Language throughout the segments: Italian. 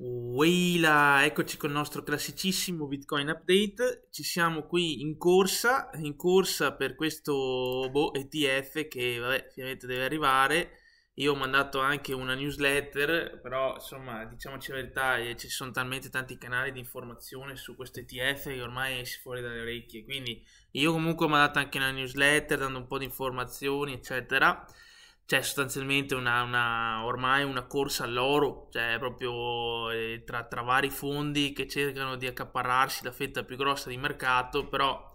Weila, eccoci con il nostro classicissimo Bitcoin update. Ci siamo qui in corsa, in corsa per questo boh, ETF che vabbè, finalmente deve arrivare. Io ho mandato anche una newsletter, però insomma, diciamoci la verità, eh, ci sono talmente tanti canali di informazione su questo ETF che ormai esci fuori dalle orecchie. Quindi io comunque ho mandato anche una newsletter dando un po' di informazioni, eccetera cioè sostanzialmente una, una, ormai una corsa all'oro, cioè proprio eh, tra, tra, vari fondi che cercano di accaparrarsi la fetta più grossa di mercato, però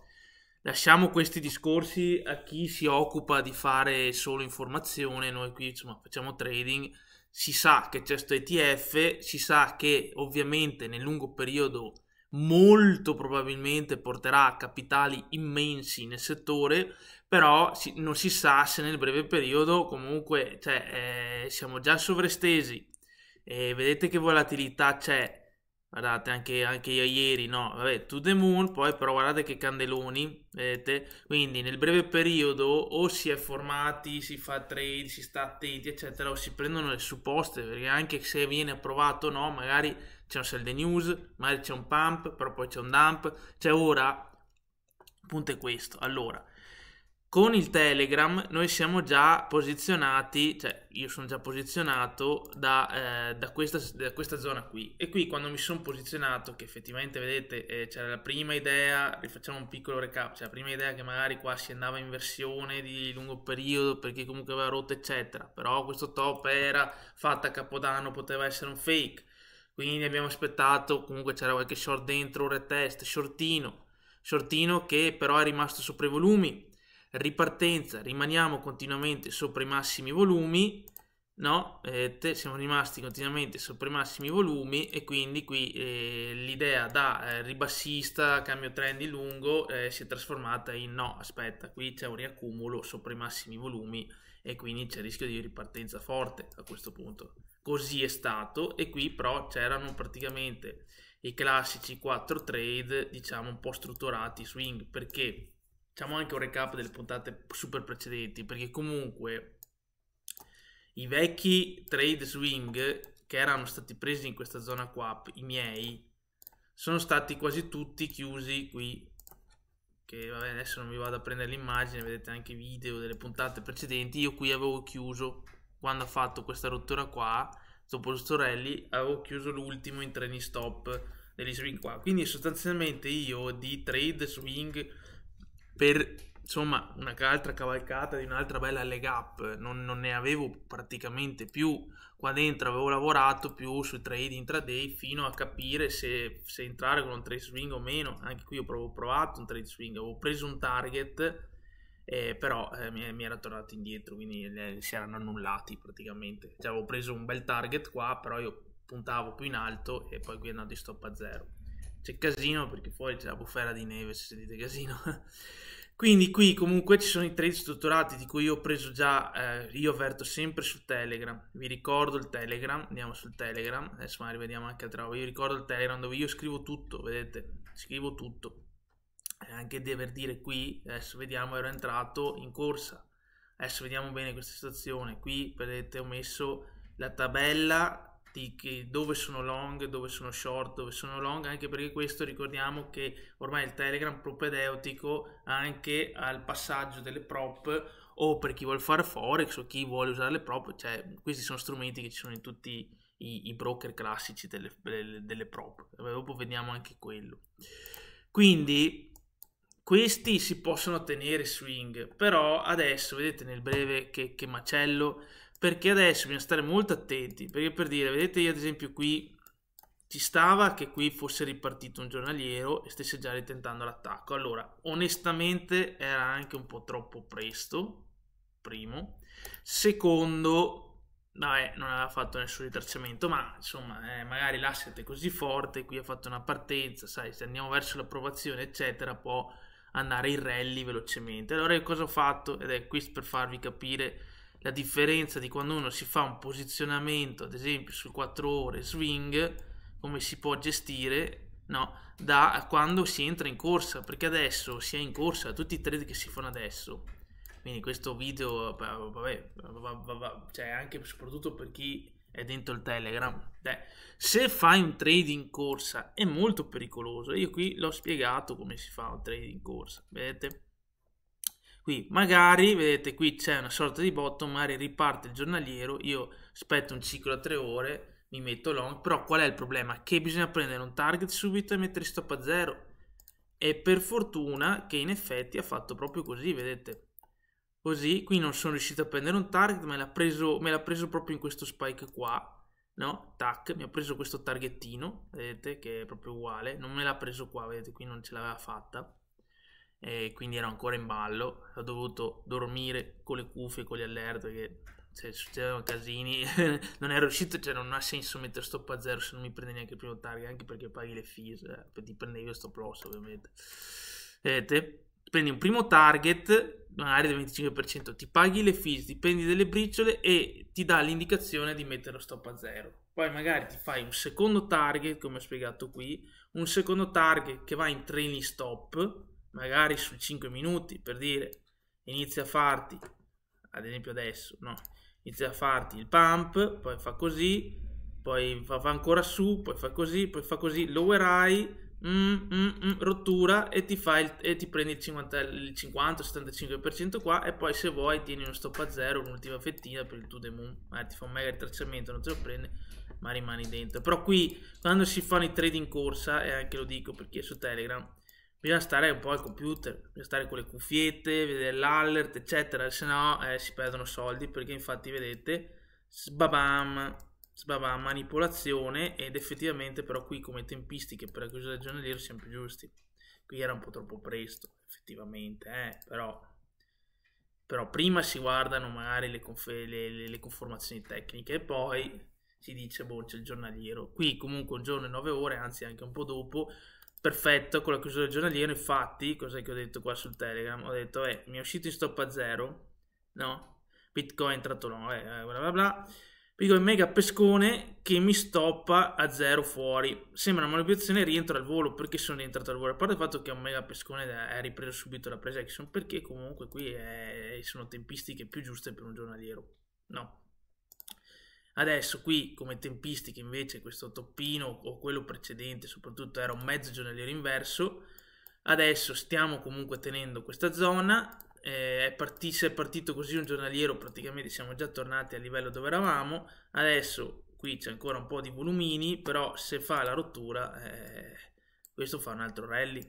lasciamo questi discorsi a chi si occupa di fare solo informazione, noi qui insomma facciamo trading, si sa che c'è questo ETF, si sa che ovviamente nel lungo periodo molto probabilmente porterà capitali immensi nel settore, però si, non si sa se nel breve periodo comunque cioè, eh, siamo già sovrestesi e vedete che volatilità c'è guardate anche, anche io ieri no vabbè to the moon poi però guardate che candeloni vedete quindi nel breve periodo o si è formati si fa trade si sta attenti eccetera o si prendono le supposte perché anche se viene approvato no magari c'è un sell the news magari c'è un pump però poi c'è un dump cioè ora il punto è questo allora con il Telegram noi siamo già posizionati, cioè io sono già posizionato da, eh, da, questa, da questa, zona qui. E qui quando mi sono posizionato, che effettivamente vedete eh, c'era la prima idea, rifacciamo un piccolo recap, c'era la prima idea che magari qua si andava in versione di lungo periodo perché comunque aveva rotto eccetera, però questo top era fatta a Capodanno, poteva essere un fake. Quindi abbiamo aspettato, comunque c'era qualche short dentro, un retest, shortino, shortino che però è rimasto sopra i volumi ripartenza rimaniamo continuamente sopra i massimi volumi, no? Eh, siamo rimasti continuamente sopra i massimi volumi e quindi qui eh, l'idea da eh, ribassista, cambio trend di lungo eh, si è trasformata in no, aspetta, qui c'è un riaccumulo sopra i massimi volumi e quindi c'è il rischio di ripartenza forte a questo punto. Così è stato e qui però c'erano praticamente i classici 4 trade diciamo un po' strutturati swing perché facciamo anche un recap delle puntate super precedenti, perché comunque i vecchi trade swing che erano stati presi in questa zona qua, i miei, sono stati quasi tutti chiusi qui. Che vabbè, adesso non vi vado a prendere l'immagine, vedete anche i video delle puntate precedenti. Io qui avevo chiuso quando ha fatto questa rottura qua, dopo il Storelli, avevo chiuso l'ultimo in treni stop degli swing qua. Quindi sostanzialmente io di trade swing per insomma un'altra cavalcata di un'altra bella leg up non, non, ne avevo praticamente più qua dentro avevo lavorato più sui trade intraday fino a capire se, se, entrare con un trade swing o meno anche qui ho provato un trade swing avevo preso un target eh, però eh, mi, mi, era tornato indietro quindi le, si erano annullati praticamente cioè, avevo preso un bel target qua però io puntavo più in alto e poi qui è andato di stop a zero c'è casino perché fuori c'è la bufera di neve se sentite casino quindi qui comunque ci sono i trade strutturati di cui io ho preso già eh, io avverto sempre su telegram vi ricordo il telegram andiamo sul telegram adesso magari vediamo anche altra roba io ricordo il telegram dove io scrivo tutto vedete scrivo tutto eh, anche di aver dire qui adesso vediamo ero entrato in corsa adesso vediamo bene questa situazione qui vedete ho messo la tabella tattiche, dove sono long, dove sono short, dove sono long, anche perché questo ricordiamo che ormai il Telegram propedeutico anche al passaggio delle prop o per chi vuole fare forex o chi vuole usare le prop, cioè questi sono strumenti che ci sono in tutti i, i broker classici delle, delle, delle prop. Vabbè, dopo vediamo anche quello. Quindi questi si possono tenere swing, però adesso vedete nel breve che, che macello perché adesso bisogna stare molto attenti, perché per dire, vedete io ad esempio qui ci stava che qui fosse ripartito un giornaliero e stesse già ritentando l'attacco. Allora, onestamente era anche un po' troppo presto, primo. Secondo, vabbè, non aveva fatto nessun ritracciamento, ma insomma, eh, magari l'asset è così forte, qui ha fatto una partenza, sai, se andiamo verso l'approvazione, eccetera, può andare in rally velocemente. Allora, io cosa ho fatto? Ed è questo per farvi capire la differenza di quando uno si fa un posizionamento, ad esempio sul 4 ore swing, come si può gestire no, da quando si entra in corsa, perché adesso si è in corsa, tutti i trade che si fanno adesso. Quindi questo video, vabbè, vabbè cioè anche soprattutto per chi è dentro il Telegram, Beh, se fai un trade in corsa è molto pericoloso. Io qui l'ho spiegato come si fa un trade in corsa, vedete? Qui magari, vedete, qui c'è una sorta di bottom, magari riparte il giornaliero, io aspetto un ciclo a tre ore, mi metto long, però qual è il problema? Che bisogna prendere un target subito e mettere stop a zero. E per fortuna che in effetti ha fatto proprio così, vedete. Così, qui non sono riuscito a prendere un target, me l'ha preso, preso, proprio in questo spike qua, no? Tac, mi ha preso questo targettino, vedete, che è proprio uguale. Non me l'ha preso qua, vedete, qui non ce l'aveva fatta e quindi ero ancora in ballo, ho dovuto dormire con le cuffie, con gli allerte che cioè, succedevano casini, non ero riuscito, cioè non ha senso mettere stop a zero se non mi prende neanche il primo target, anche perché paghi le fees, eh, ti prendevi lo stop loss ovviamente. Vedete? Prendi un primo target, magari del 25%, ti paghi le fees, ti prendi delle briciole e ti dà l'indicazione di mettere lo stop a zero. Poi magari ti fai un secondo target, come ho spiegato qui, un secondo target che va in training stop, magari su 5 minuti per dire inizia a farti ad esempio adesso no inizia a farti il pump poi fa così poi va, fa ancora su poi fa così poi fa così lower high mm, mm, mm, rottura e ti, fa il, e ti prendi il 50 il 50 75% qua e poi se vuoi tieni uno stop a zero un'ultima fettina per il to the moon eh, ti fa un mega ritracciamento non te lo prende ma rimani dentro però qui quando si fanno i trade in corsa e anche lo dico per chi è su telegram bisogna stare un po' al computer, bisogna stare con le cuffiette, vedere l'alert, eccetera, se no eh, si perdono soldi perché infatti vedete, sbabam, sbabam, manipolazione ed effettivamente però qui come tempistiche per la chiusura del giornaliero siamo più giusti. Qui era un po' troppo presto, effettivamente, eh, però, però prima si guardano magari le, le, le, le conformazioni tecniche e poi si dice, boh, c'è il giornaliero. Qui comunque un giorno e nove ore, anzi anche un po' dopo, perfetto con la chiusura giornaliera. Infatti, cos'è che ho detto qua sul Telegram? Ho detto, eh, mi è uscito in stop a zero, no? Bitcoin è entrato no, eh, eh, bla bla bla. Bitcoin mega pescone che mi stoppa a zero fuori. Sembra una manipolazione rientro al volo. Perché sono rientrato al volo? A parte il fatto che è un mega pescone è ripreso subito la presa action, perché comunque qui è, eh, sono tempistiche più giuste per un giornaliero, no? Adesso qui come tempistiche invece questo toppino o quello precedente soprattutto era un mezzo giornaliero inverso, adesso stiamo comunque tenendo questa zona, eh, è parti, se è partito così un giornaliero praticamente siamo già tornati al livello dove eravamo, adesso qui c'è ancora un po' di volumini, però se fa la rottura eh, questo fa un altro rally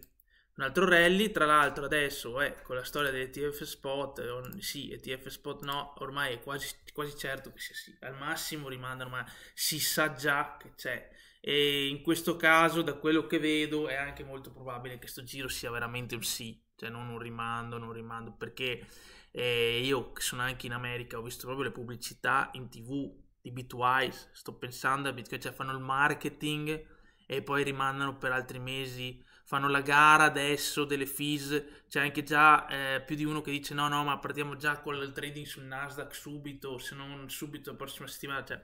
un altro rally, tra l'altro adesso eh, con la storia delle TF Spot, eh, sì e TF Spot no, ormai è quasi, quasi certo che sia sì, al massimo rimandano, ma si sa già che c'è e in questo caso da quello che vedo è anche molto probabile che questo giro sia veramente un sì, cioè non un rimando, non un rimando, perché eh, io che sono anche in America ho visto proprio le pubblicità in tv di Bitwise, sto pensando a Bitcoin, cioè fanno il marketing e poi rimandano per altri mesi fanno la gara adesso delle fees, c'è anche già eh, più di uno che dice no, no, ma partiamo già con il trading sul Nasdaq subito, se non subito la prossima settimana, cioè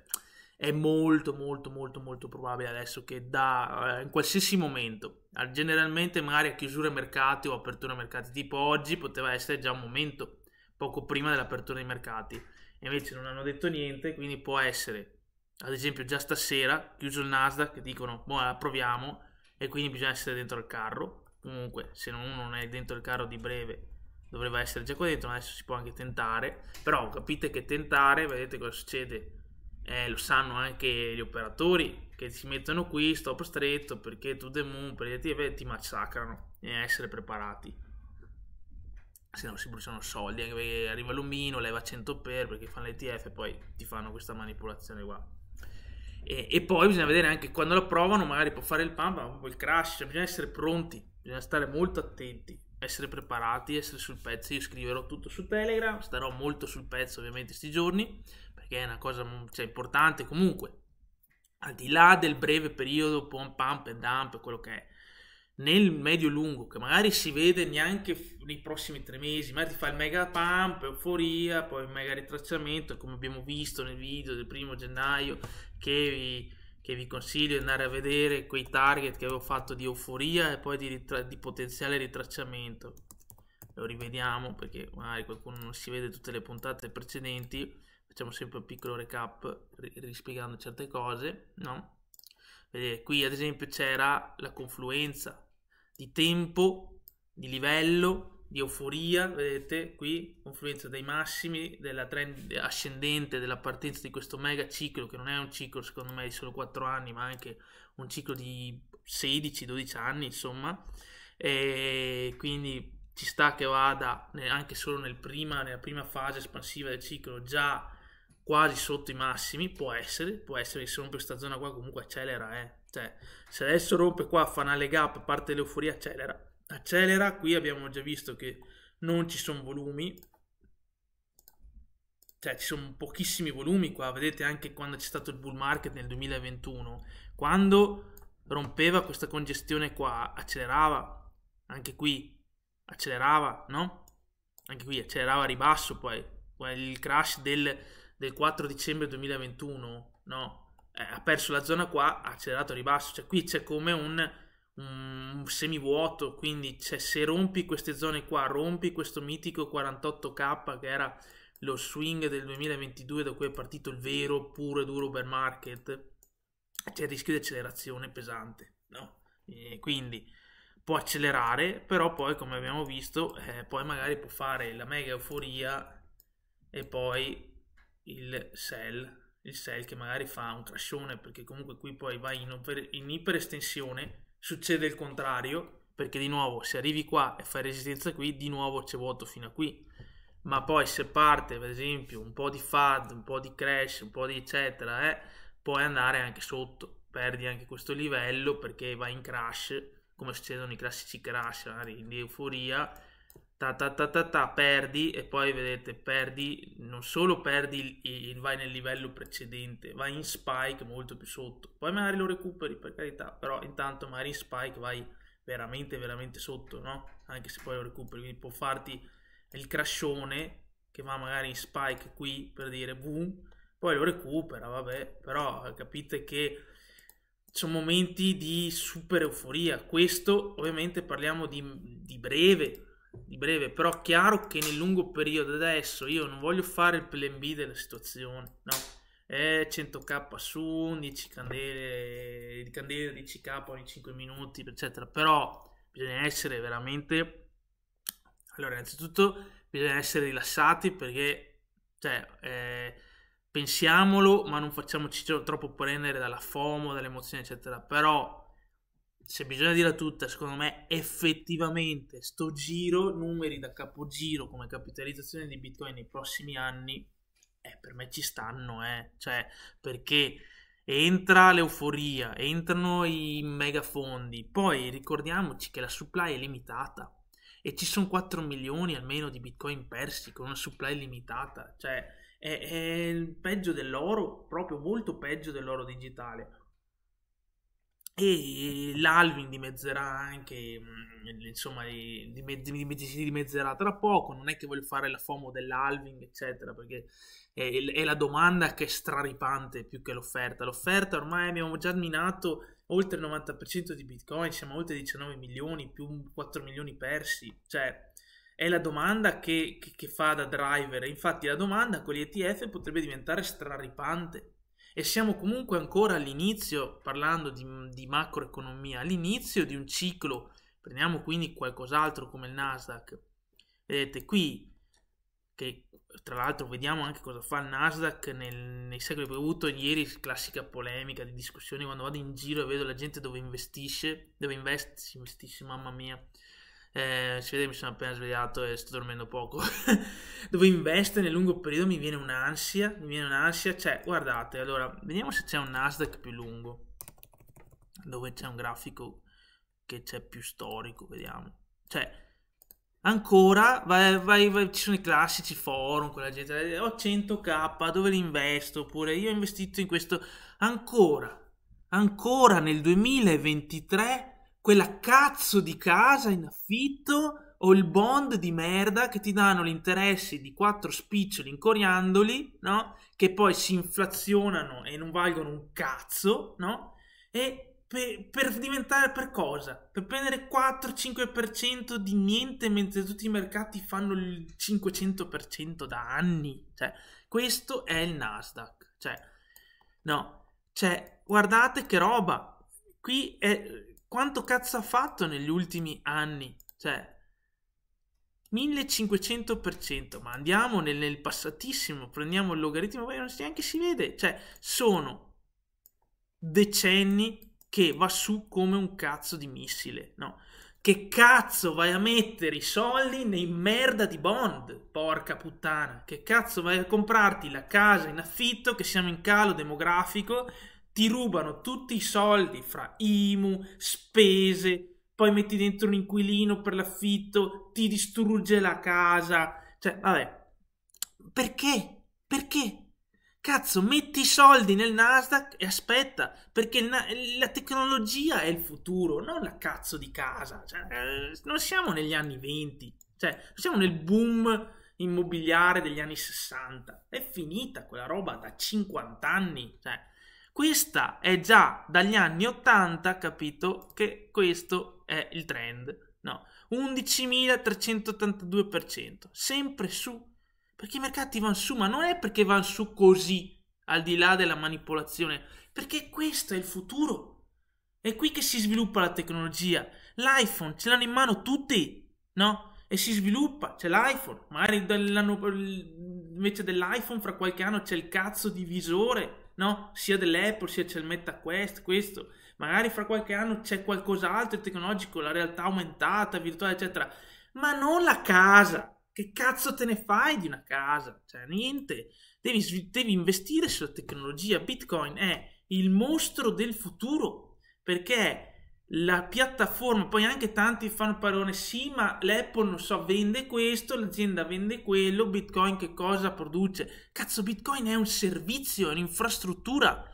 è molto molto molto molto probabile adesso che da eh, in qualsiasi momento generalmente magari a chiusura mercati o apertura mercati tipo oggi poteva essere già un momento poco prima dell'apertura dei mercati e invece non hanno detto niente quindi può essere ad esempio già stasera chiuso il Nasdaq dicono boh proviamo e quindi bisogna essere dentro il carro. Comunque, se uno non è dentro il carro di breve, dovrebbe essere già qua dentro. Adesso si può anche tentare, però capite che tentare, vedete cosa succede. Eh, lo sanno anche gli operatori che si mettono qui, stop stretto, perché tu the moon, perché ti massacrano. E essere preparati se no si bruciano soldi, anche perché arriva l'omino, leva 100 per perché fanno l'ETF e poi ti fanno questa manipolazione qua. E, e, poi bisogna vedere anche quando la provano, magari può fare il pump, ma il crash, cioè bisogna essere pronti, bisogna stare molto attenti, essere preparati, essere sul pezzo. Io scriverò tutto su Telegram, starò molto sul pezzo ovviamente questi giorni, perché è una cosa mm, cioè, importante comunque. Al di là del breve periodo pump, pump e dump, quello che è, nel medio-lungo, che magari si vede neanche nei prossimi tre mesi, magari ti fa il mega pump, euforia, poi il mega ritracciamento, come abbiamo visto nel video del primo gennaio, che vi, che vi, consiglio di andare a vedere quei target che avevo fatto di euforia e poi di, ritra- di potenziale ritracciamento. Lo rivediamo perché magari qualcuno non si vede tutte le puntate precedenti. Facciamo sempre un piccolo recap ri- rispiegando certe cose, no? Vedete, qui ad esempio c'era la confluenza di tempo, di livello di euforia, vedete qui, confluenza dei massimi, della trend ascendente, della partenza di questo mega ciclo, che non è un ciclo secondo me di solo 4 anni, ma anche un ciclo di 16-12 anni, insomma, e quindi ci sta che vada anche solo nel prima, nella prima fase espansiva del ciclo già quasi sotto i massimi, può essere, può essere che se rompe questa zona qua comunque accelera, eh. cioè se adesso rompe qua, fa una leg up, parte dell'euforia, accelera, accelera, qui abbiamo già visto che non ci sono volumi, cioè ci sono pochissimi volumi qua, vedete anche quando c'è stato il bull market nel 2021, quando rompeva questa congestione qua, accelerava, anche qui accelerava, no? Anche qui accelerava a ribasso poi, il crash del, del 4 dicembre 2021, no? Eh, ha perso la zona qua, ha accelerato a ribasso, cioè qui c'è come un mh, mm, semivuoto, quindi cioè, se rompi queste zone qua, rompi questo mitico 48k che era lo swing del 2022 da cui è partito il vero puro e duro bear market, c'è il rischio di accelerazione pesante, no? E quindi può accelerare, però poi come abbiamo visto, eh, poi magari può fare la mega euforia e poi il sell, il sell che magari fa un crashone perché comunque qui poi vai in, in iperestensione succede il contrario, perché di nuovo se arrivi qua e fai resistenza qui, di nuovo c'è vuoto fino a qui. Ma poi se parte, per esempio, un po' di FAD, un po' di crash, un po' di eccetera, eh, puoi andare anche sotto, perdi anche questo livello perché vai in crash, come succedono i classici crash, magari di euforia, ta ta ta ta, ta perdi e poi vedete perdi non solo perdi il, il, vai nel livello precedente vai in spike molto più sotto poi magari lo recuperi per carità però intanto magari in spike vai veramente veramente sotto no anche se poi lo recuperi quindi può farti il crashone che va magari in spike qui per dire boom poi lo recupera vabbè però capite che sono momenti di super euforia. Questo ovviamente parliamo di, di, breve, di breve, però chiaro che nel lungo periodo adesso io non voglio fare il plan B della situazione, no, è 100k su, 11 candele, candele 10k ogni 5 minuti, eccetera, però bisogna essere veramente, allora innanzitutto bisogna essere rilassati perché, cioè, eh, pensiamolo, ma non facciamoci troppo prendere dalla FOMO, dall'emozione, eccetera, però se bisogna dirla tutta, secondo me effettivamente sto giro, numeri da capogiro come capitalizzazione di Bitcoin nei prossimi anni, eh, per me ci stanno, eh. cioè, perché entra l'euforia, entrano i megafondi, poi ricordiamoci che la supply è limitata e ci sono 4 milioni almeno di Bitcoin persi con una supply limitata, cioè è, è peggio dell'oro, proprio molto peggio dell'oro digitale e l'Alvin dimezzerà anche, mm, insomma, si dimezzerà tra poco. Non è che voglio fare la FOMO dell'Alvin, eccetera, perché è, la domanda che è straripante più che l'offerta. L'offerta ormai abbiamo già minato oltre il 90% di Bitcoin, siamo oltre 19 milioni più 4 milioni persi, cioè è la domanda che, che, che fa da driver. Infatti la domanda con gli ETF potrebbe diventare straripante e siamo comunque ancora all'inizio, parlando di, di macroeconomia, all'inizio di un ciclo, prendiamo quindi qualcos'altro come il Nasdaq, vedete qui, che tra l'altro vediamo anche cosa fa il Nasdaq nel, nei secoli, ho avuto ieri classica polemica di discussioni quando vado in giro e vedo la gente dove investisce, dove investe, si investisce, mamma mia, eh, si vede che mi sono appena svegliato e sto dormendo poco, dove investe nel lungo periodo mi viene un'ansia, mi viene un'ansia, cioè guardate, allora vediamo se c'è un Nasdaq più lungo, dove c'è un grafico che c'è più storico, vediamo, cioè ancora vai, vai, vai, ci sono i classici forum, quella gente, eh, ho 100k, dove li investo, oppure io ho investito in questo, ancora, ancora nel 2023 quella cazzo di casa in affitto o il bond di merda che ti danno gli interessi di quattro spiccioli incoriandoli, no? Che poi si inflazionano e non valgono un cazzo, no? E per, per diventare per cosa? Per prendere 4-5% di niente mentre tutti i mercati fanno il 500% da anni. Cioè, questo è il Nasdaq. Cioè, no, cioè, guardate che roba. Qui è quanto cazzo ha fatto negli ultimi anni? Cioè, 1500%, ma andiamo nel, nel passatissimo, prendiamo il logaritmo, non neanche si vede, cioè, sono decenni che va su come un cazzo di missile, no? Che cazzo vai a mettere i soldi nei merda di bond? Porca puttana, che cazzo vai a comprarti la casa in affitto che siamo in calo demografico ti rubano tutti i soldi fra IMU, spese, poi metti dentro un inquilino per l'affitto, ti distrugge la casa. Cioè, vabbè, perché? Perché? Cazzo, metti i soldi nel Nasdaq e aspetta, perché la tecnologia è il futuro, non la cazzo di casa. Cioè, eh, non siamo negli anni 20, cioè, non siamo nel boom immobiliare degli anni 60. È finita quella roba da 50 anni. Cioè, questa è già dagli anni 80, capito, che questo è il trend. No, 11.382%, sempre su. Perché i mercati vanno su, ma non è perché vanno su così, al di là della manipolazione, perché questo è il futuro. È qui che si sviluppa la tecnologia. L'iPhone ce l'hanno in mano tutti, no? E si sviluppa, c'è l'iPhone, magari invece dell'iPhone fra qualche anno c'è il cazzo di visore no? Sia dell'Apple, sia c'è il Meta questo. Magari fra qualche anno c'è qualcos'altro tecnologico, la realtà aumentata, virtuale, eccetera. Ma non la casa. Che cazzo te ne fai di una casa? Cioè, niente. Devi, devi investire sulla tecnologia. Bitcoin è il mostro del futuro perché è la piattaforma, poi anche tanti fanno parole, sì, ma l'Apple non so, vende questo, l'azienda vende quello, Bitcoin che cosa produce? Cazzo, Bitcoin è un servizio, è un'infrastruttura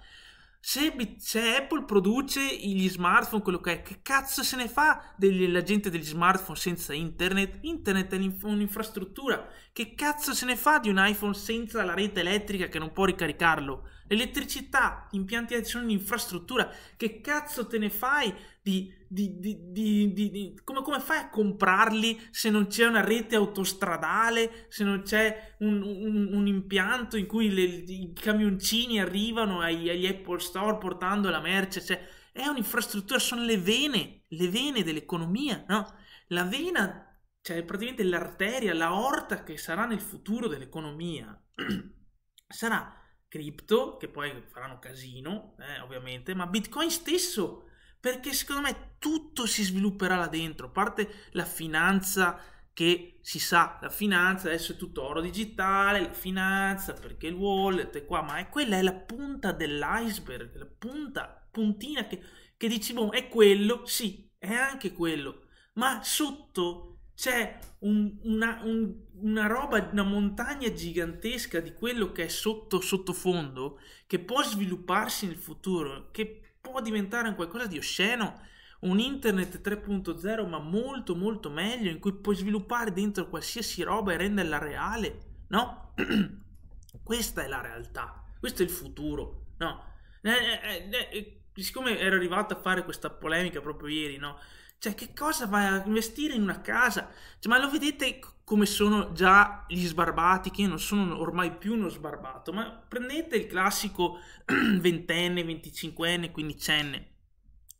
se, se, Apple produce gli smartphone, quello che è, che cazzo se ne fa della gente degli smartphone senza internet? Internet è un'infrastruttura. Che cazzo se ne fa di un iPhone senza la rete elettrica che non può ricaricarlo? L'elettricità, gli impianti sono un'infrastruttura. Che cazzo te ne fai di di, di, di, come, come, fai a comprarli se non c'è una rete autostradale, se non c'è un, un, un impianto in cui le, i camioncini arrivano agli, agli, Apple Store portando la merce? Cioè, è un'infrastruttura, sono le vene, le vene dell'economia, no? La vena, cioè praticamente l'arteria, la orta che sarà nel futuro dell'economia, sarà cripto, che poi faranno casino, eh, ovviamente, ma Bitcoin stesso perché secondo me tutto si svilupperà là dentro, a parte la finanza che si sa, la finanza adesso è tutto oro digitale, la finanza perché il wallet è qua, ma è, quella è la punta dell'iceberg, la punta, puntina che, che dici, boh, è quello, sì, è anche quello, ma sotto c'è un, una, un, una roba, una montagna gigantesca di quello che è sotto sottofondo, che può svilupparsi nel futuro, che può diventare un qualcosa di osceno, un internet 3.0 ma molto molto meglio in cui puoi sviluppare dentro qualsiasi roba e renderla reale, no? Questa è la realtà, questo è il futuro, no? Eh, eh, eh, eh, siccome ero arrivato a fare questa polemica proprio ieri, no? Cioè, che cosa vai a investire in una casa? Cioè, ma lo vedete come sono già gli sbarbati, che io non sono ormai più uno sbarbato, ma prendete il classico ventenne, venticinquenne, quindicenne.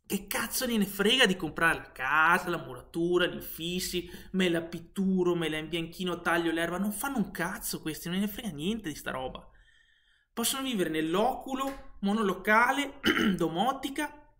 Che cazzo gliene frega di comprare la casa, la muratura, gli infissi, me la pitturo, me la imbianchino, taglio l'erba. Non fanno un cazzo questi, non gliene frega niente di sta roba. Possono vivere nell'oculo, monolocale, domotica,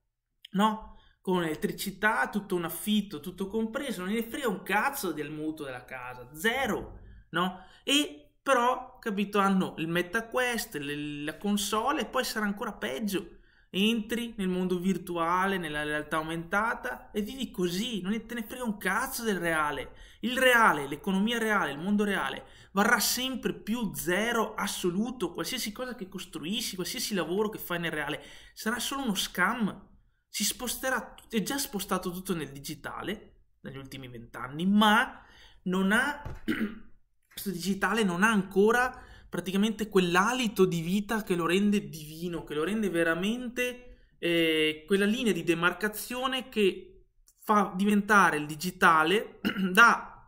no? con elettricità, tutto un affitto, tutto compreso, non ne frega un cazzo del mutuo della casa, zero, no? E però, capito, hanno il MetaQuest, la console e poi sarà ancora peggio. Entri nel mondo virtuale, nella realtà aumentata e vivi così, non te ne frega un cazzo del reale. Il reale, l'economia reale, il mondo reale varrà sempre più zero assoluto, qualsiasi cosa che costruisci, qualsiasi lavoro che fai nel reale, sarà solo uno scam si sposterà, è già spostato tutto nel digitale negli ultimi vent'anni, ma non ha, questo digitale non ha ancora praticamente quell'alito di vita che lo rende divino, che lo rende veramente eh, quella linea di demarcazione che fa diventare il digitale da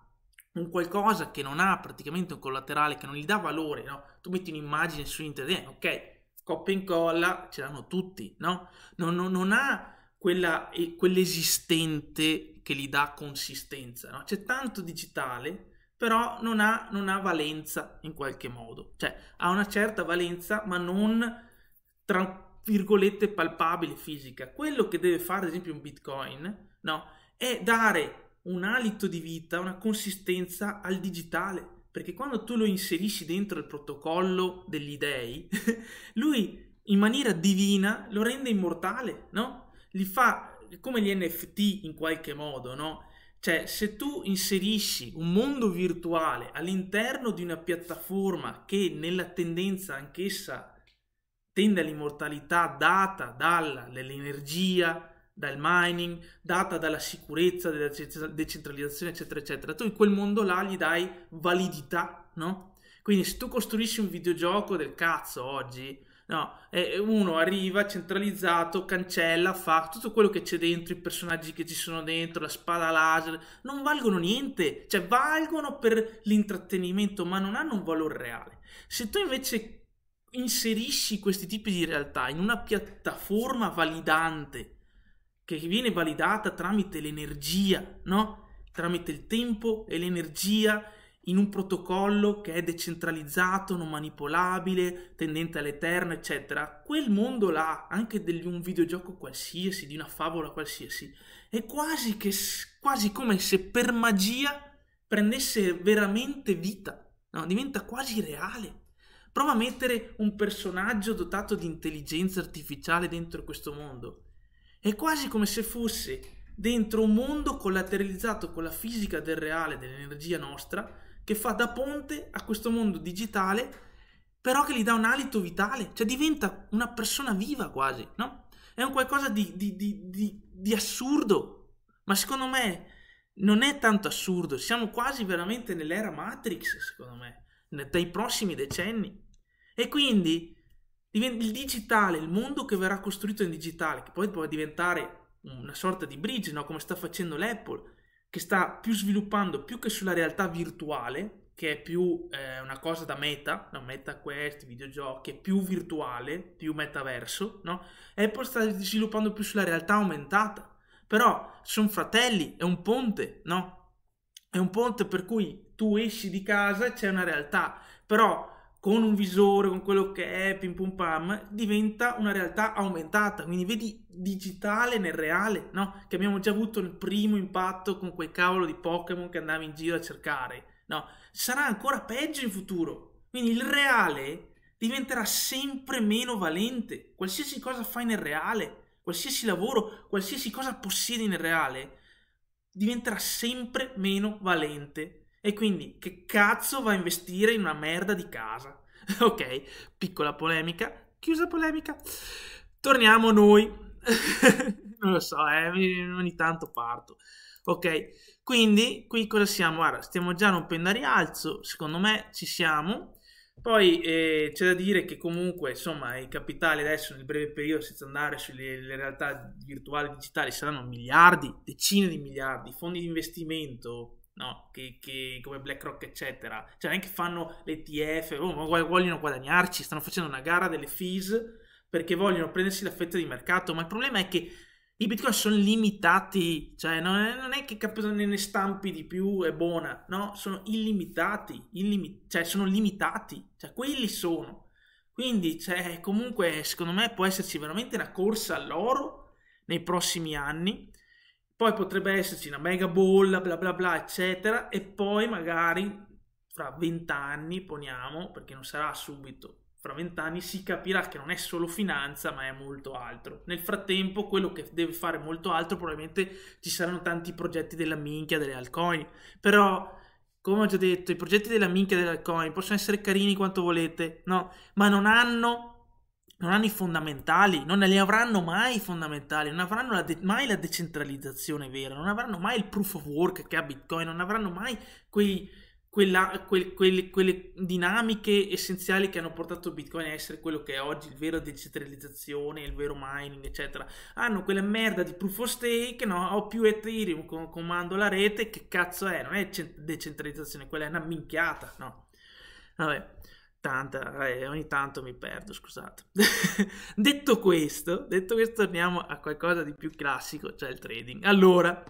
un qualcosa che non ha praticamente un collaterale, che non gli dà valore, no? Tu metti un'immagine su internet, eh, ok, coppia e incolla, ce l'hanno tutti, no? non, non, non ha quella, quell'esistente che gli dà consistenza. No? C'è tanto digitale, però non ha, non ha, valenza in qualche modo. Cioè, ha una certa valenza, ma non, tra virgolette, palpabile, fisica. Quello che deve fare, ad esempio, un bitcoin, no? È dare un alito di vita, una consistenza al digitale. Perché quando tu lo inserisci dentro il protocollo degli dei, lui in maniera divina lo rende immortale, no? li fa come gli NFT in qualche modo, no? Cioè, se tu inserisci un mondo virtuale all'interno di una piattaforma che nella tendenza anch'essa tende all'immortalità data dall'energia, dal mining, data dalla sicurezza, della decentralizzazione, eccetera, eccetera, tu in quel mondo là gli dai validità, no? Quindi se tu costruisci un videogioco del cazzo oggi, No, eh, uno arriva centralizzato, cancella, fa tutto quello che c'è dentro, i personaggi che ci sono dentro, la spada laser, non valgono niente, cioè valgono per l'intrattenimento, ma non hanno un valore reale. Se tu invece inserisci questi tipi di realtà in una piattaforma validante, che viene validata tramite l'energia, no? Tramite il tempo e l'energia in un protocollo che è decentralizzato, non manipolabile, tendente all'eterno, eccetera. Quel mondo là, anche di un videogioco qualsiasi, di una favola qualsiasi, è quasi, che, quasi come se per magia prendesse veramente vita, no? diventa quasi reale. Prova a mettere un personaggio dotato di intelligenza artificiale dentro questo mondo. È quasi come se fosse dentro un mondo collateralizzato con la fisica del reale, dell'energia nostra, che fa da ponte a questo mondo digitale, però che gli dà un alito vitale, cioè diventa una persona viva quasi, no? È un qualcosa di, di, di, di assurdo, ma secondo me non è tanto assurdo, siamo quasi veramente nell'era Matrix, secondo me, dai prossimi decenni. E quindi il digitale, il mondo che verrà costruito in digitale, che poi può diventare una sorta di bridge, no? come sta facendo l'Apple, che sta più sviluppando più che sulla realtà virtuale, che è più eh, una cosa da meta, da meta quest, videogiochi, è più virtuale, più metaverso, no? Apple sta sviluppando più sulla realtà aumentata, però sono fratelli, è un ponte, no? È un ponte per cui tu esci di casa e c'è una realtà, però con un visore, con quello che è, pim pum pam, diventa una realtà aumentata, quindi vedi digitale nel reale, no? Che abbiamo già avuto il primo impatto con quel cavolo di Pokémon che andavi in giro a cercare, no? Sarà ancora peggio in futuro, quindi il reale diventerà sempre meno valente, qualsiasi cosa fai nel reale, qualsiasi lavoro, qualsiasi cosa possiedi nel reale, diventerà sempre meno valente e quindi che cazzo va a investire in una merda di casa? ok, piccola polemica, chiusa polemica. Torniamo noi. non lo so, eh, ogni tanto parto. Ok, quindi qui cosa siamo? Guarda, stiamo già rompendo a rialzo, secondo me ci siamo. Poi eh, c'è da dire che comunque insomma i capitali adesso nel breve periodo senza andare sulle realtà virtuali digitali saranno miliardi, decine di miliardi, fondi di investimento, no? Che, che, come BlackRock, eccetera. Cioè, che fanno l'ETF, oh, vogliono guadagnarci, stanno facendo una gara delle fees perché vogliono prendersi la fetta di mercato, ma il problema è che i bitcoin sono limitati, cioè non è, non è che ne, ne stampi di più è buona, no, sono illimitati, illimi- cioè sono limitati, cioè quelli sono. Quindi cioè, comunque secondo me può esserci veramente una corsa all'oro nei prossimi anni poi potrebbe esserci una mega bolla, bla bla bla, eccetera, e poi magari fra vent'anni, poniamo, perché non sarà subito, fra vent'anni si capirà che non è solo finanza, ma è molto altro. Nel frattempo, quello che deve fare molto altro, probabilmente ci saranno tanti progetti della minchia, delle altcoin, però come ho già detto, i progetti della minchia delle altcoin possono essere carini quanto volete, no? Ma non hanno non hanno i fondamentali, non li avranno mai i fondamentali, non avranno la de- mai la decentralizzazione vera, non avranno mai il proof of work che ha Bitcoin, non avranno mai quei, quella, quel, quelle, quelle dinamiche essenziali che hanno portato Bitcoin a essere quello che è oggi, il vero decentralizzazione, il vero mining, eccetera. Hanno quella merda di proof of stake, no? Ho più Ethereum, com- comando la rete, che cazzo è? Non è cent- decentralizzazione, quella è una minchiata, no? Vabbè. Tanta, eh, ogni tanto mi perdo, scusate. detto, questo, detto questo, torniamo a qualcosa di più classico, cioè il trading. Allora,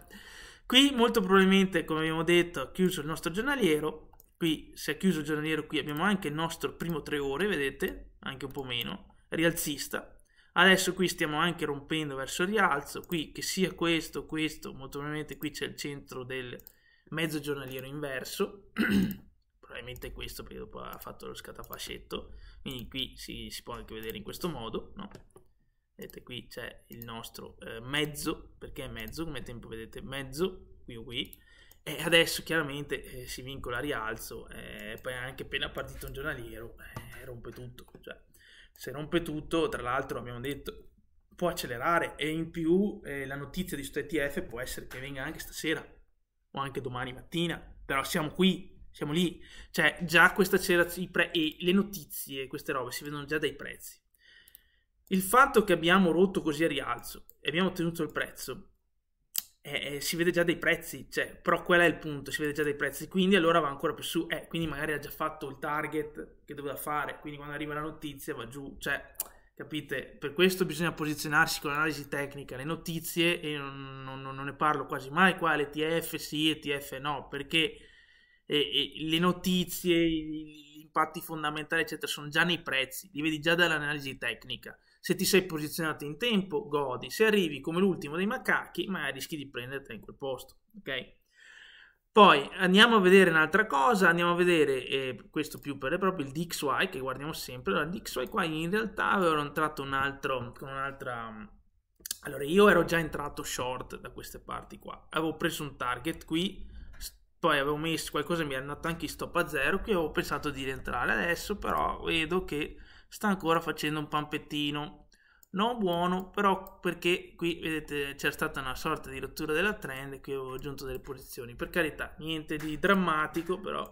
qui molto probabilmente, come abbiamo detto, ha chiuso il nostro giornaliero. Qui si è chiuso il giornaliero, qui abbiamo anche il nostro primo tre ore, vedete? Anche un po' meno, rialzista. Adesso qui stiamo anche rompendo verso il rialzo, qui che sia questo, questo, molto probabilmente qui c'è il centro del mezzo giornaliero inverso. probabilmente questo perché dopo ha fatto lo scatafascetto quindi qui si, si, può anche vedere in questo modo no? vedete qui c'è il nostro eh, mezzo perché mezzo come tempo vedete mezzo qui o qui e adesso chiaramente eh, si vincola a rialzo eh, poi anche appena partito un giornaliero eh, rompe tutto cioè, se rompe tutto tra l'altro abbiamo detto può accelerare e in più eh, la notizia di questo ETF può essere che venga anche stasera o anche domani mattina però siamo qui siamo lì, cioè già questa c'era i pre- e le notizie, queste robe si vedono già dai prezzi. Il fatto che abbiamo rotto così a rialzo e abbiamo ottenuto il prezzo eh, eh, si vede già dai prezzi, cioè, però qual è il punto, si vede già dai prezzi, quindi allora va ancora più su, eh, quindi magari ha già fatto il target che doveva fare, quindi quando arriva la notizia va giù, cioè, capite? Per questo bisogna posizionarsi con l'analisi tecnica, le notizie, e non, non, non ne parlo quasi mai qua, l'ETF sì, ETF no, perché e, e le notizie, gli impatti fondamentali, eccetera, sono già nei prezzi, li vedi già dall'analisi tecnica. Se ti sei posizionato in tempo, godi. Se arrivi come l'ultimo dei macachi, ma rischi di prenderti in quel posto, ok? Poi andiamo a vedere un'altra cosa, andiamo a vedere, eh, questo più per proprio il DXY che guardiamo sempre, allora il DXY qua in realtà avevo entrato un altro, con un'altra, allora io ero già entrato short da queste parti qua, avevo preso un target qui, poi avevo messo qualcosa, mi erano anche in stop a zero, qui avevo pensato di rientrare adesso, però vedo che sta ancora facendo un pampettino non buono, però perché qui vedete c'è stata una sorta di rottura della trend e qui ho aggiunto delle posizioni, per carità, niente di drammatico, però,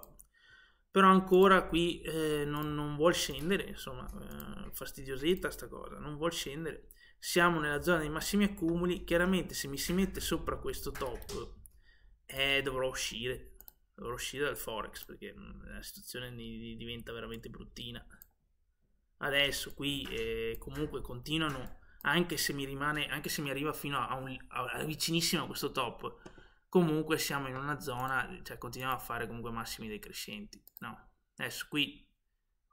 però ancora qui eh, non, non vuol scendere, insomma, eh, fastidiosetta sta cosa, non vuol scendere, siamo nella zona dei massimi accumuli, chiaramente se mi si mette sopra questo top eh, dovrò uscire. Dovrò uscire dal Forex perché mm, la situazione diventa veramente bruttina. Adesso qui eh, comunque continuano, anche se mi rimane, anche se mi arriva fino a, un, a, a vicinissimo a questo top, comunque siamo in una zona, cioè continuiamo a fare comunque massimi decrescenti. No, adesso qui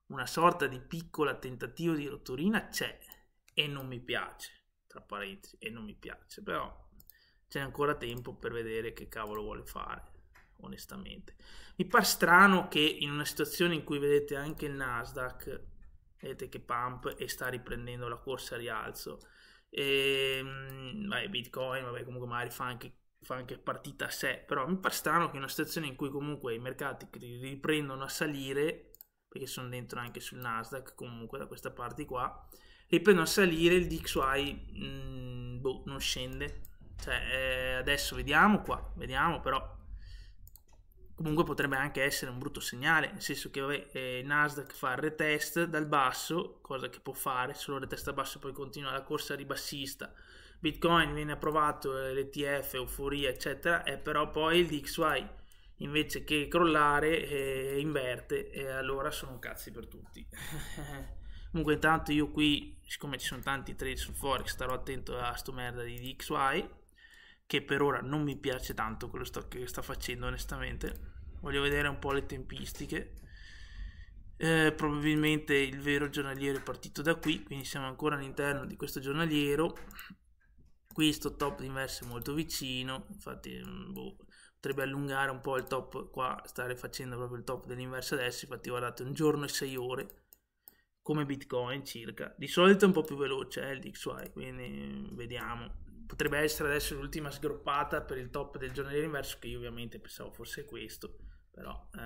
una sorta di piccola tentativo di rotturina c'è e non mi piace, tra parentesi, e non mi piace, però c'è ancora tempo per vedere che cavolo vuole fare onestamente mi pare strano che in una situazione in cui vedete anche il Nasdaq vedete che pump e sta riprendendo la corsa a rialzo e, ehm, vabbè, Bitcoin vabbè, comunque magari fa anche fa anche partita a sé, però mi pare strano che in una situazione in cui comunque i mercati riprendono a salire, perché sono dentro anche sul Nasdaq comunque da questa parte qua, riprendono a salire, il DXY mh, mm, boh, non scende, cioè, eh, adesso vediamo qua, vediamo però. Comunque potrebbe anche essere un brutto segnale, nel senso che vabbè, eh, Nasdaq fa il retest dal basso, cosa che può fare, solo retest dal basso poi continua la corsa ribassista. Bitcoin viene approvato, eh, l'ETF, euforia, eccetera, e eh, però poi il DXY invece che crollare eh, inverte e allora sono cazzi per tutti. Comunque intanto io qui, siccome ci sono tanti trade sul Forex, starò attento a sto merda di DXY che per ora non mi piace tanto quello che sta facendo onestamente. Voglio vedere un po' le tempistiche. Eh, probabilmente il vero giornaliero è partito da qui, quindi siamo ancora all'interno di questo giornaliero. Questo top di Merse è molto vicino, infatti mm, boh, potrebbe allungare un po' il top qua, stare facendo proprio il top dell'inverso adesso, infatti guardate un giorno e 6 ore come Bitcoin circa. Di solito è un po' più veloce eh, il DXY, quindi mm, vediamo potrebbe essere adesso l'ultima sgroppata per il top del giornaliero inverso che io ovviamente pensavo fosse questo però eh,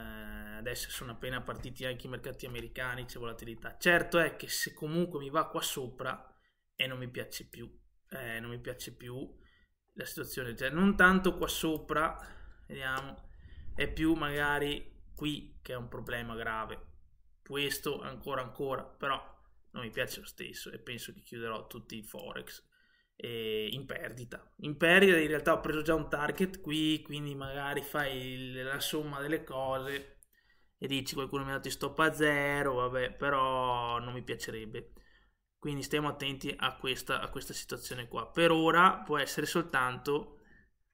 adesso sono appena partiti anche i mercati americani c'è volatilità certo è che se comunque mi va qua sopra e eh, non mi piace più eh, non mi piace più la situazione cioè non tanto qua sopra vediamo è più magari qui che è un problema grave questo ancora ancora però non mi piace lo stesso e penso che chiuderò tutti i forex in perdita. In perdita in realtà ho preso già un target qui, quindi magari fai la somma delle cose e dici qualcuno mi ha dato stop a zero, vabbè, però non mi piacerebbe. Quindi stiamo attenti a questa, a questa situazione qua. Per ora può essere soltanto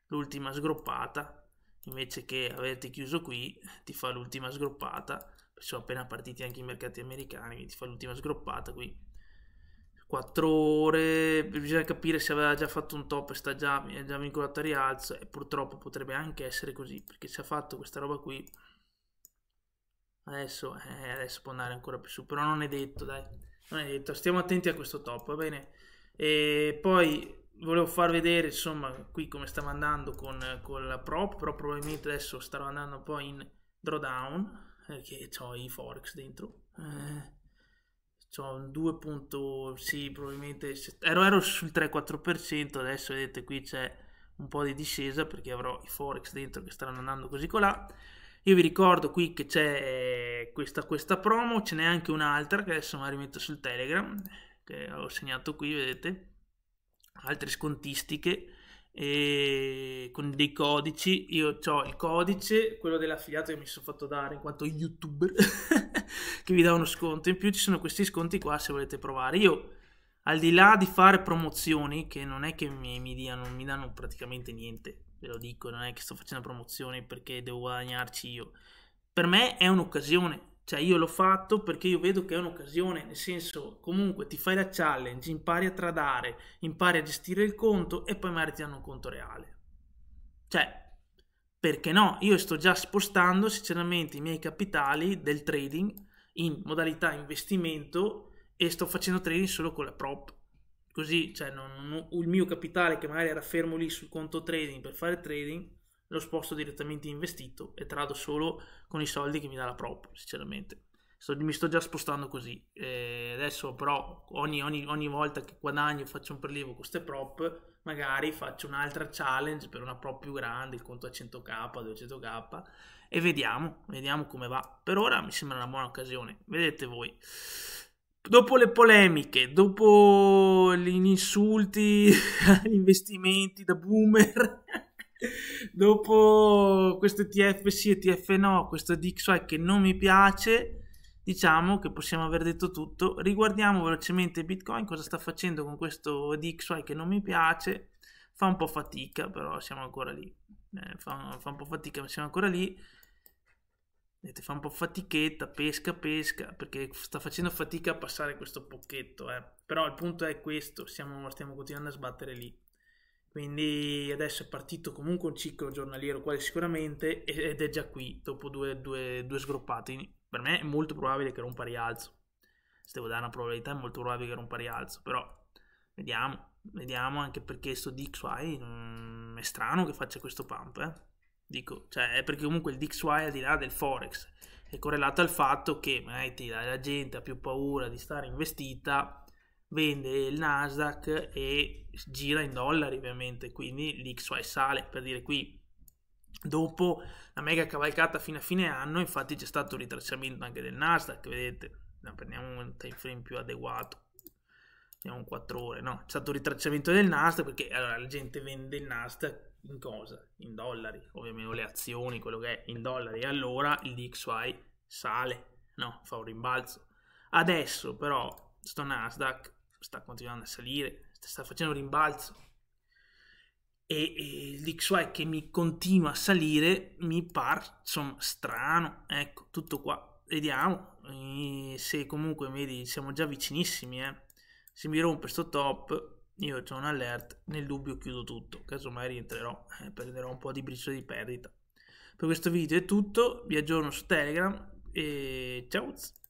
l'ultima sgroppata, invece che averti chiuso qui ti fa l'ultima sgroppata, sono appena partiti anche i mercati americani, quindi ti fa l'ultima sgroppata qui 4 ore, bisogna capire se aveva già fatto un top e sta già, è già vincolato a rialzo e purtroppo potrebbe anche essere così perché se ha fatto questa roba qui adesso, eh, adesso può andare ancora più su, però non è detto dai, non è detto, stiamo attenti a questo top, va bene? E poi volevo far vedere insomma qui come stava andando con, con la prop, però probabilmente adesso starò andando un po' in drawdown perché eh, ho i forex dentro. Eh Insomma, un 2. Punto, sì, probabilmente ero, ero sul 3-4%, adesso vedete qui c'è un po' di discesa perché avrò i forex dentro che stanno andando così colà. Io vi ricordo qui che c'è eh, questa, questa promo, ce n'è anche un'altra che adesso me la rimetto sul Telegram, che ho segnato qui, vedete, altre scontistiche e con dei codici. Io ho il codice, quello dell'affiliato che mi sono fatto dare in quanto youtuber, che vi dà uno sconto. In più ci sono questi sconti qua se volete provare. Io, al di là di fare promozioni, che non è che mi, mi diano, mi danno praticamente niente, ve lo dico, non è che sto facendo promozioni perché devo guadagnarci io. Per me è un'occasione, cioè io l'ho fatto perché io vedo che è un'occasione, nel senso comunque ti fai la challenge, impari a tradare, impari a gestire il conto e poi magari ti hanno un conto reale. Cioè, perché no? Io sto già spostando sinceramente i miei capitali del trading in modalità investimento e sto facendo trading solo con la prop. Così, cioè, non, non, il mio capitale che magari era fermo lì sul conto trading per fare trading lo sposto direttamente investito e trado solo con i soldi che mi dà la prop, sinceramente. Sto, mi sto già spostando così. Eh, adesso però ogni, ogni, ogni, volta che guadagno faccio un prelievo con queste prop, magari faccio un'altra challenge per una prop più grande, il conto a 100k, 200k e vediamo, vediamo come va. Per ora mi sembra una buona occasione, vedete voi dopo le polemiche, dopo gli insulti agli investimenti da boomer, dopo questo TF sì e TF no, questo DXY che non mi piace, diciamo che possiamo aver detto tutto. Riguardiamo velocemente Bitcoin, cosa sta facendo con questo DXY che non mi piace. Fa un po' fatica, però siamo ancora lì. Eh, fa, fa, un po' fatica, ma siamo ancora lì. Vedete, fa un po' fatichetta, pesca, pesca, perché sta facendo fatica a passare questo pochetto. Eh. Però il punto è questo, stiamo, stiamo continuando a sbattere lì. Quindi adesso è partito comunque un ciclo giornaliero quale sicuramente ed è già qui dopo due, due, due sgroppati. Per me è molto probabile che rompa rialzo. Se devo dare una probabilità è molto probabile che rompa rialzo, però vediamo, vediamo anche perché sto DXY mm, è strano che faccia questo pump, eh? Dico, cioè è perché comunque il DXY al di là del forex è correlato al fatto che magari la gente ha più paura di stare investita vende il Nasdaq e gira in dollari ovviamente, quindi l'XY sale per dire qui dopo la mega cavalcata fino a fine anno, infatti c'è stato un ritracciamento anche del Nasdaq, vedete, prendiamo un time frame più adeguato. Andiamo 4 ore, no? C'è stato un ritracciamento del Nasdaq perché allora, la gente vende il Nasdaq in cosa? In dollari, ovviamente le azioni, quello che è in dollari, e allora il DXY sale, no? Fa un rimbalzo. Adesso però sto Nasdaq sta continuando a salire, sta facendo rimbalzo. E, e l'XY che mi continua a salire mi par insomma strano. Ecco, tutto qua. Vediamo e eh, se comunque vedi, siamo già vicinissimi. Eh. Se mi rompe sto top, io ho un alert. Nel dubbio, chiudo tutto. Casomai rientrerò e eh, perderò un po' di briciole di perdita. Per questo video è tutto. Vi aggiorno su Telegram. E ciao.